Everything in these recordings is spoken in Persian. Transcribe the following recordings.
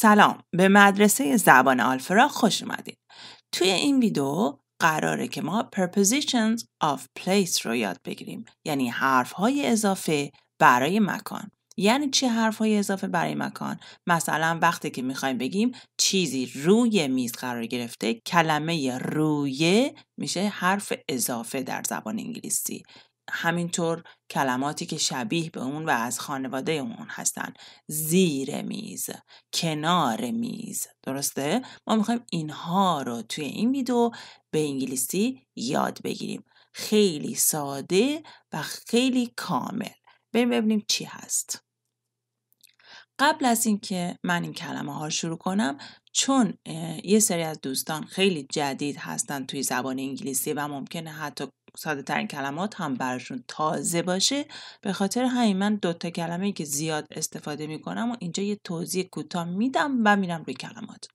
سلام به مدرسه زبان آلفرا خوش اومدید. توی این ویدیو قراره که ما prepositions of place رو یاد بگیریم یعنی حرف های اضافه برای مکان یعنی چه حرف های اضافه برای مکان مثلا وقتی که میخوایم بگیم چیزی روی میز قرار گرفته کلمه روی میشه حرف اضافه در زبان انگلیسی همینطور کلماتی که شبیه به اون و از خانواده اون هستن زیر میز کنار میز درسته ما میخوایم اینها رو توی این ویدیو به انگلیسی یاد بگیریم خیلی ساده و خیلی کامل بریم ببینیم چی هست قبل از اینکه من این کلمه ها شروع کنم چون یه سری از دوستان خیلی جدید هستن توی زبان انگلیسی و ممکنه حتی ساده ترین کلمات هم براشون تازه باشه به خاطر همین من دوتا کلمه ای که زیاد استفاده کنم و اینجا یه توضیح کوتاه میدم و میرم روی کلمات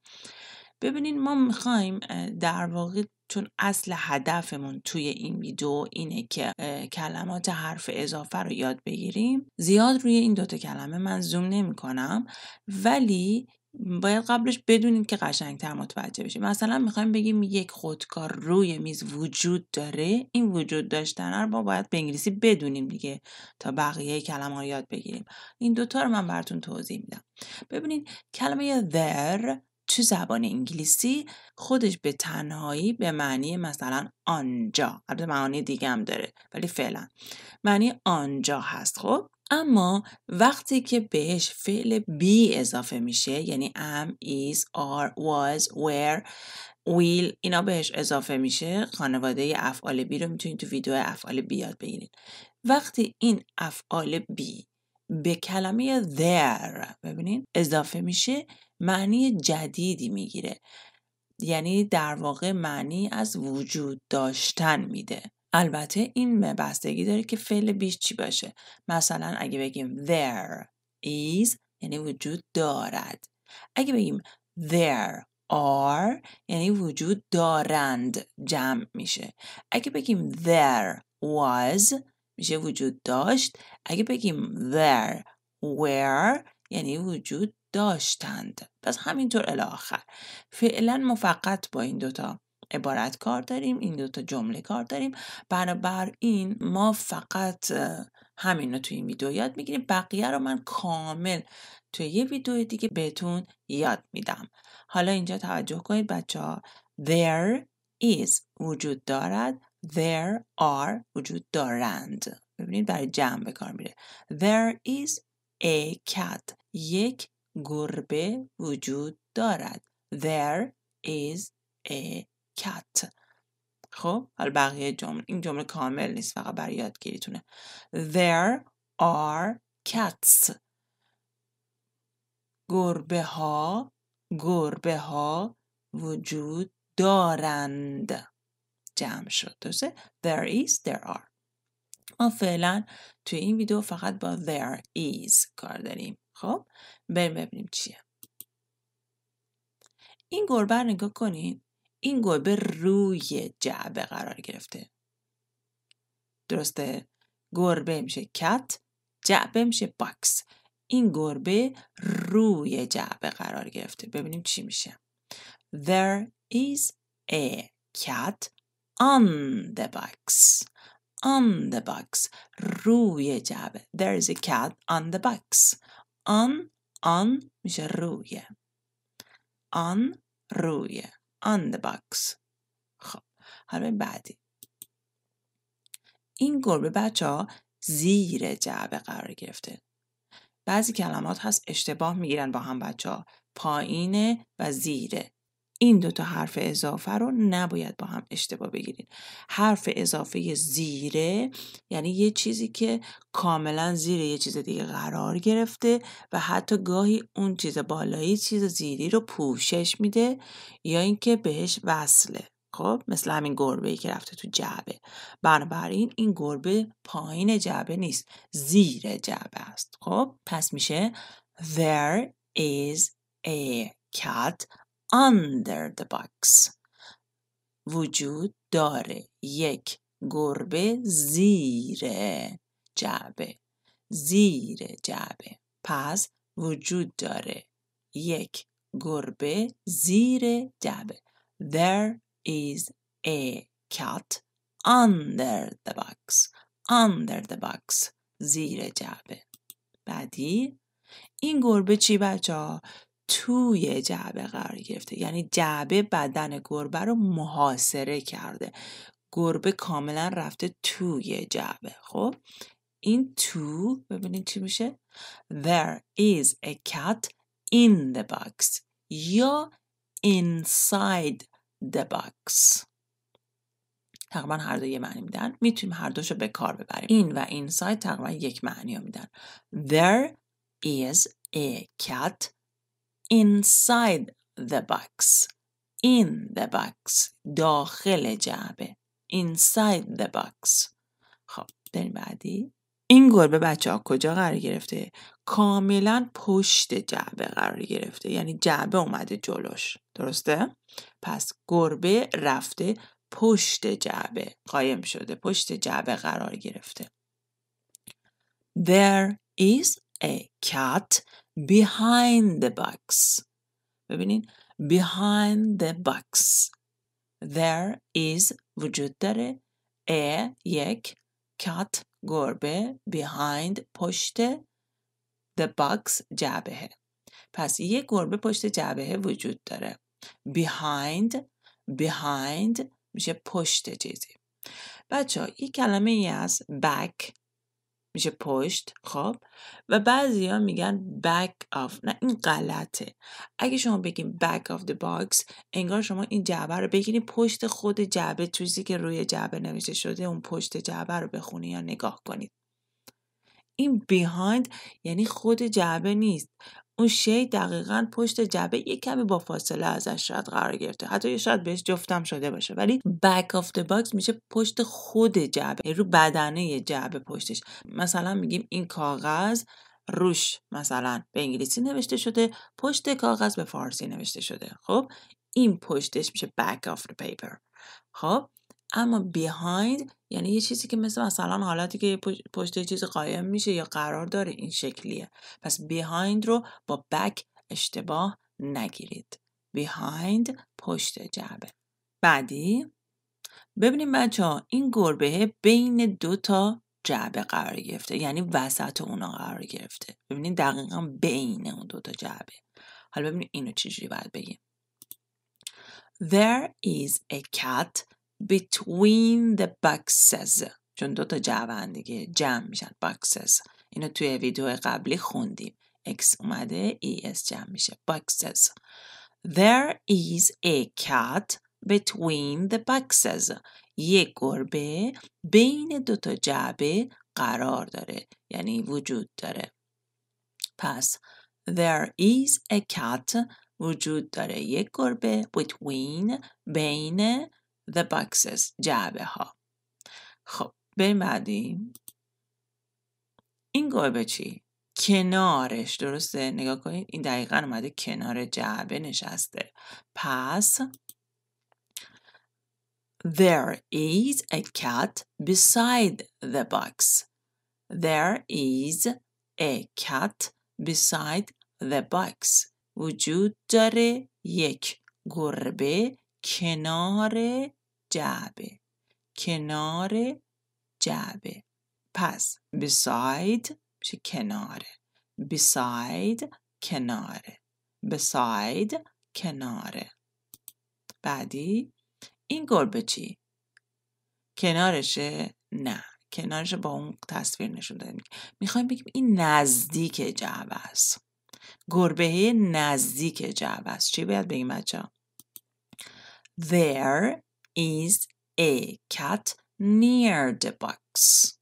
ببینین ما میخوایم در واقع چون اصل هدفمون توی این ویدیو اینه که کلمات حرف اضافه رو یاد بگیریم زیاد روی این دوتا کلمه من زوم نمی کنم ولی باید قبلش بدونیم که قشنگتر متوجه بشیم مثلا میخوایم بگیم یک خودکار روی میز وجود داره این وجود داشتن رو با باید به انگلیسی بدونیم دیگه تا بقیه کلمه ها یاد بگیریم این دوتا رو من براتون توضیح میدم ببینید کلمه there تو زبان انگلیسی خودش به تنهایی به معنی مثلا آنجا البته معانی دیگه هم داره ولی فعلا معنی آنجا هست خب اما وقتی که بهش فعل بی اضافه میشه یعنی am, is, are, was, where, will اینا بهش اضافه میشه خانواده افعال بی رو میتونید تو ویدیو افعال بی یاد بگیرید وقتی این افعال بی به کلمه there ببینید اضافه میشه معنی جدیدی میگیره یعنی در واقع معنی از وجود داشتن میده البته این بستگی داره که فعل بیش چی باشه مثلا اگه بگیم there is یعنی وجود دارد اگه بگیم there are یعنی وجود دارند جمع میشه اگه بگیم there was میشه وجود داشت اگه بگیم there were یعنی وجود داشتند پس همینطور الی فعلا ما فقط با این دوتا عبارت کار داریم این دوتا جمله کار داریم بنابراین این ما فقط همین رو توی این ویدیو یاد میگیریم بقیه رو من کامل توی یه ویدیو دیگه بهتون یاد میدم حالا اینجا توجه کنید بچه ها there is وجود دارد there are وجود دارند ببینید برای جمع به کار میره there is a cat یک گربه وجود دارد there is a cat خب حالا بقیه جمله این جمله کامل نیست فقط برای یادگیریتونه there are cats گربه ها گربه ها وجود دارند جمع شد درسته there is there are ما فعلا توی این ویدیو فقط با there is کار داریم خب بریم ببینیم چیه این گربه رو نگاه کنید این گربه روی جعبه قرار گرفته درسته گربه میشه کت جعبه میشه باکس این گربه روی جعبه قرار گرفته ببینیم چی میشه There is a cat on the box on the box روی جعبه There is a cat on the box on آن میشه روی آن روی آن the box خب حالا بعدی این گربه بچه ها زیر جعبه قرار گرفته بعضی کلمات هست اشتباه میگیرن با هم بچه ها پایینه و زیره این دوتا حرف اضافه رو نباید با هم اشتباه بگیرید. حرف اضافه زیره یعنی یه چیزی که کاملا زیر یه چیز دیگه قرار گرفته و حتی گاهی اون چیز بالایی چیز زیری رو پوشش میده یا اینکه بهش وصله خب مثل همین گربه ای که رفته تو جعبه بنابراین این گربه پایین جعبه نیست زیر جعبه است خب پس میشه there is a cat under the box وجود داره یک گربه زیر جعبه زیر جعبه پس وجود داره یک گربه زیر جعبه there is a cat under the box under the box زیر جعبه بعدی این گربه چی بچه توی جعبه قرار گرفته یعنی جعبه بدن گربه رو محاصره کرده گربه کاملا رفته توی جعبه خب این تو ببینید چی میشه there is a cat in the box یا inside the box تقریبا هر دو یه معنی میدن میتونیم هر دوش به کار ببریم این و Inside تقریبا یک معنی میدن there is a cat inside the box in the box داخل جعبه inside the box خب بریم بعدی این گربه بچه ها کجا قرار گرفته؟ کاملا پشت جعبه قرار گرفته یعنی جعبه اومده جلوش درسته؟ پس گربه رفته پشت جعبه قایم شده پشت جعبه قرار گرفته There is a cat behind the box ببینین behind the box there is وجود داره a یک cat گربه behind پشت the box جعبه پس یه گربه پشت جعبه وجود داره behind behind میشه پشت چیزی بچه ها این کلمه ای از back میشه پشت خب و بعضی ها میگن back of نه این غلطه اگه شما بگیم back of the box انگار شما این جعبه رو بگیری پشت خود جعبه توزی که روی جعبه نوشته شده اون پشت جعبه رو بخونی یا نگاه کنید این behind یعنی خود جعبه نیست اون شی دقیقا پشت جبه یک کمی با فاصله ازش شاید قرار گرفته حتی شاید بهش جفتم شده باشه ولی بک آف the باکس میشه پشت خود جعبه یعنی رو بدنه جبه پشتش مثلا میگیم این کاغذ روش مثلا به انگلیسی نوشته شده پشت کاغذ به فارسی نوشته شده خب این پشتش میشه بک of the paper خب اما behind یعنی یه چیزی که مثل مثلا حالتی که پشت چیز قایم میشه یا قرار داره این شکلیه پس behind رو با بک اشتباه نگیرید بیهایند پشت جعبه بعدی ببینیم بچه ها این گربه بین دو تا جعبه قرار گرفته یعنی وسط اونا قرار گرفته ببینید دقیقا بین اون دو تا جعبه حالا ببینید اینو چجوری باید بگیم There is a cat between the boxes چون دو تا جوان دیگه جمع میشن boxes اینو توی ویدیو قبلی خوندیم x اومده اس e جمع میشه boxes there is a cat between the boxes یک گربه بین دو تا جعبه قرار داره یعنی وجود داره پس there is a cat وجود داره یک گربه between بین the boxes جعبه ها خب بریم بعدی این گربه چی؟ کنارش درسته نگاه کنید این دقیقا اومده کنار جعبه نشسته پس There is a cat beside the box. There is a cat beside the box. وجود داره یک گربه کنار جعبه کنار جعبه پس beside میشه کناره beside کناره beside کناره بعدی این گربه چی؟ کنارشه؟ نه کنارش با اون تصویر نشون داده میخوایم بگیم این نزدیک جعبه است گربه نزدیک جعبه است چی باید بگیم بچه ها؟ There is a cat near the box.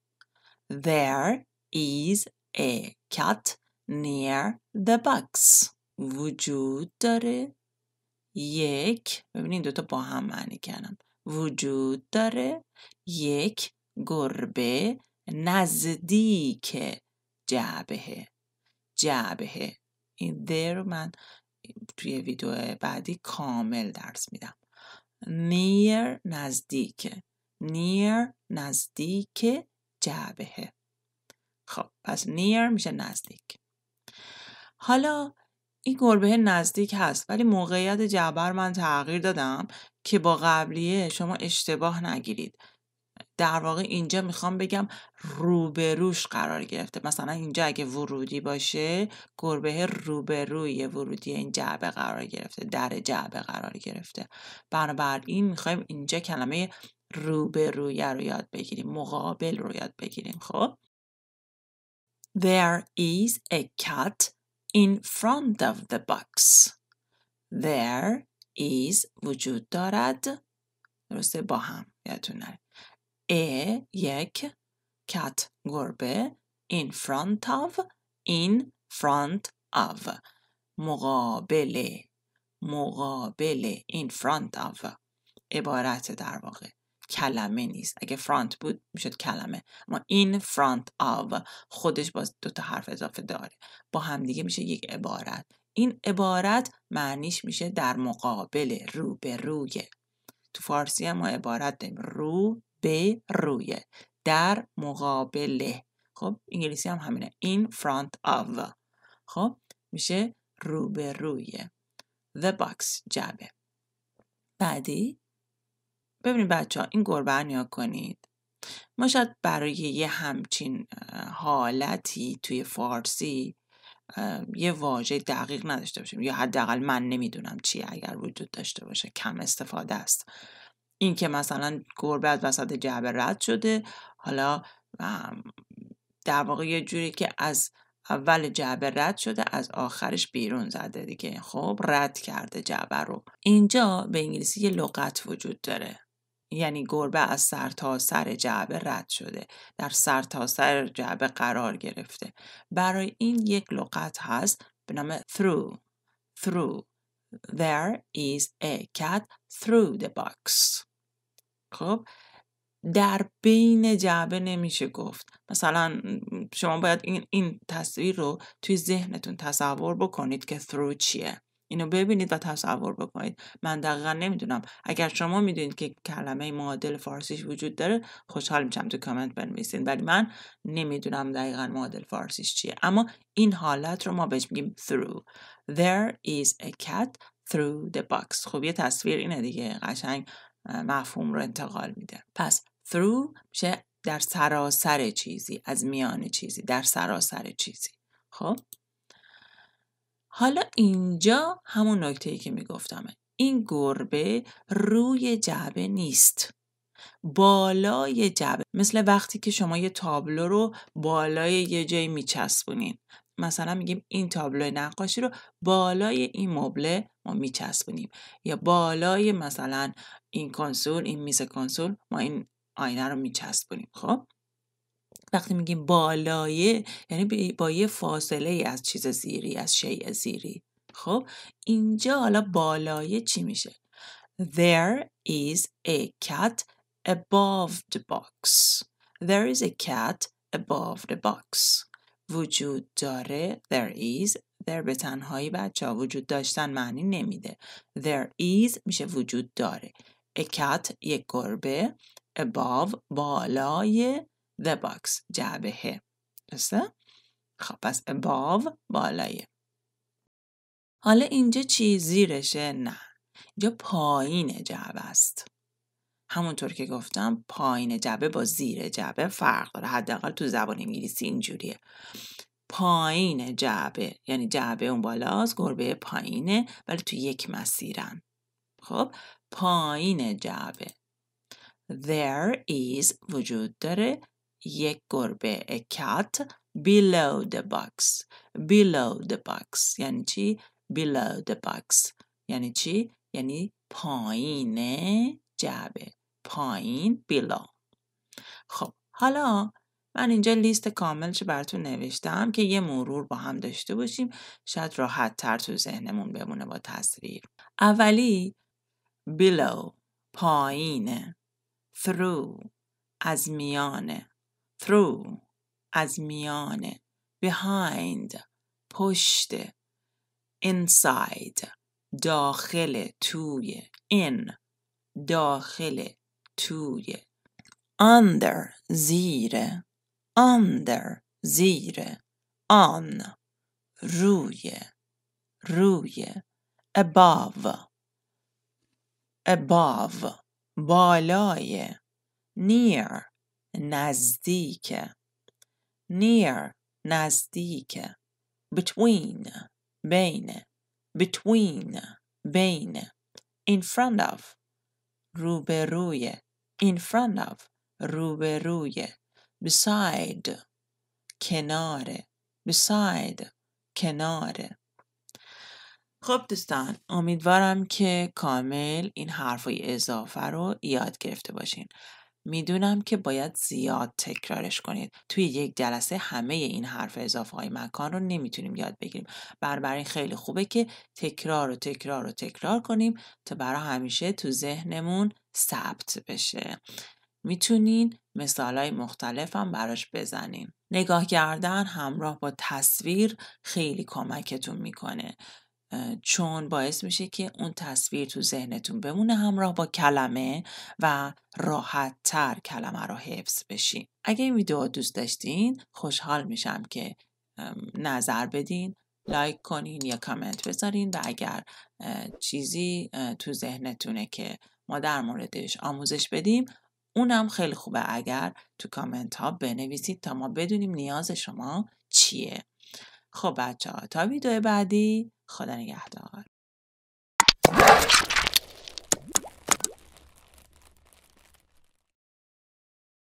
There is a cat near the box. وجود داره یک دو دوتا با هم معنی کردم وجود داره یک گربه نزدیک جعبه جعبه این در من توی ویدیو بعدی کامل درس میدم near نزدیک near نزدیک جعبه خب پس نیر میشه نزدیک حالا این گربه نزدیک هست ولی موقعیت جعبه رو من تغییر دادم که با قبلیه شما اشتباه نگیرید در واقع اینجا میخوام بگم روبروش قرار گرفته مثلا اینجا اگه ورودی باشه گربه روبروی ورودی این جعبه قرار گرفته در جعبه قرار گرفته بنابراین میخوایم اینجا کلمه روبروی رو یاد بگیریم مقابل رو یاد بگیریم خب There is a cat in front of the box. There is وجود دارد درسته با هم یادتون نره e یک کت گربه in front of in front of مقابل مقابل in front of عبارت در واقع کلمه نیست اگه فرانت بود میشد کلمه اما این فرانت of خودش باز دوتا حرف اضافه داره با همدیگه میشه یک عبارت این عبارت معنیش میشه در مقابل رو به روی تو فارسی هم ما عبارت داریم رو به روی در مقابله خب انگلیسی هم همینه این front of خب میشه روی the box جبه بعدی ببینید بچه ها این گربه نیا کنید ما شاید برای یه همچین حالتی توی فارسی یه واژه دقیق نداشته باشیم یا حداقل من نمیدونم چی اگر وجود داشته باشه کم استفاده است این که مثلا گربه از وسط جعبه رد شده حالا در واقع یه جوری که از اول جعبه رد شده از آخرش بیرون زده دیگه خب رد کرده جعبه رو اینجا به انگلیسی یه لغت وجود داره یعنی گربه از سر تا سر جعبه رد شده در سر تا سر جعبه قرار گرفته برای این یک لغت هست به نام through through there is a cat through the box خب در بین جعبه نمیشه گفت مثلا شما باید این, این تصویر رو توی ذهنتون تصور بکنید که through چیه اینو ببینید و تصور بکنید من دقیقا نمیدونم اگر شما میدونید که کلمه معادل فارسیش وجود داره خوشحال میشم تو کامنت بنویسید ولی من نمیدونم دقیقا معادل فارسیش چیه اما این حالت رو ما بهش میگیم through there is a cat through the box خب یه تصویر اینه دیگه قشنگ مفهوم رو انتقال میده پس through میشه در سراسر چیزی از میان چیزی در سراسر چیزی خب حالا اینجا همون نکته که میگفتم این گربه روی جعبه نیست بالای جعبه مثل وقتی که شما یه تابلو رو بالای یه جایی میچسبونین مثلا میگیم این تابلو نقاشی رو بالای این مبله ما میچسبونیم یا بالای مثلا این کنسول این میز کنسول ما این آینه رو میچسبونیم خب وقتی میگیم بالای یعنی با یه فاصله از چیز زیری از شیء زیری خب اینجا حالا بالای چی میشه There is a cat above the box There is a cat above the box وجود داره there is there به تنهایی بچه ها وجود داشتن معنی نمیده there is میشه وجود داره a cat یک گربه above بالای the box جعبه درسته؟ خب پس above بالای حالا اینجا چی زیرشه؟ نه اینجا پایین جعبه است همونطور که گفتم پایین جبه با زیر جبه فرق داره حداقل تو زبان انگلیسی اینجوریه پایین جعبه یعنی جعبه اون بالاست گربه پایینه ولی تو یک مسیرن خب پایین جعبه there is وجود داره یک گربه a cat below the box below the box یعنی چی below the box یعنی چی یعنی پایین جعبه پایین below خب حالا من اینجا لیست کامل چه براتون نوشتم که یه مرور با هم داشته باشیم شاید راحت تر تو ذهنمون بمونه با تصویر اولی below پایین through از میانه through از میانه behind پشت inside داخل توی in داخل توی under زیر under زیر on روی روی above above بالای near نزدیک near نزدیک between بین between بین in front of روبروی in front of روبروی beside کنار beside کنار خب دوستان امیدوارم که کامل این حرفای اضافه رو یاد گرفته باشین میدونم که باید زیاد تکرارش کنید توی یک جلسه همه این حرف اضافه های مکان رو نمیتونیم یاد بگیریم این خیلی خوبه که تکرار و تکرار و تکرار کنیم تا برای همیشه تو ذهنمون ثبت بشه میتونین مثال های مختلف هم براش بزنین نگاه کردن همراه با تصویر خیلی کمکتون میکنه چون باعث میشه که اون تصویر تو ذهنتون بمونه همراه با کلمه و راحت تر کلمه رو حفظ بشین اگه این ویدیو دوست داشتین خوشحال میشم که نظر بدین لایک کنین یا کامنت بذارین و اگر چیزی تو ذهنتونه که ما در موردش آموزش بدیم اونم خیلی خوبه اگر تو کامنت ها بنویسید تا ما بدونیم نیاز شما چیه خب بچه ها تا ویدیو بعدی خدا نگهدار